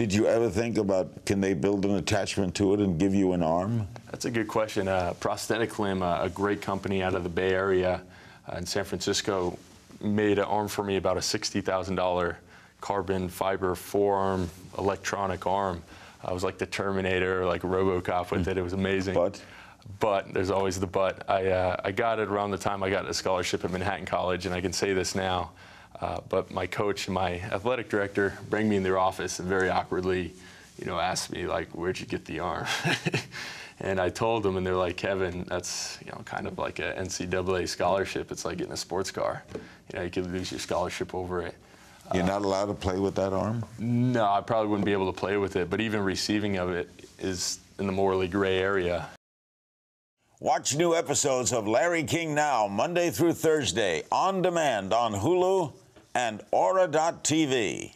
Did you ever think about can they build an attachment to it and give you an arm? That's a good question. Uh, Prosthetic Limb, uh, a great company out of the Bay Area uh, in San Francisco, made an arm for me about a $60,000 carbon fiber forearm electronic arm. I was like the Terminator, like RoboCop with mm. it. It was amazing. But? But there's always the but. I, uh, I got it around the time I got a scholarship at Manhattan College, and I can say this now. Uh, but my coach and my athletic director bring me in their office and very awkwardly, you know, asked me like, where'd you get the arm? and I told them, and they're like, Kevin, that's you know kind of like an NCAA scholarship. It's like getting a sports car. You know, you could lose your scholarship over it. You're uh, not allowed to play with that arm? No, I probably wouldn't be able to play with it, but even receiving of it is in the morally gray area. Watch new episodes of Larry King Now, Monday through Thursday, on demand on Hulu and Aura.tv.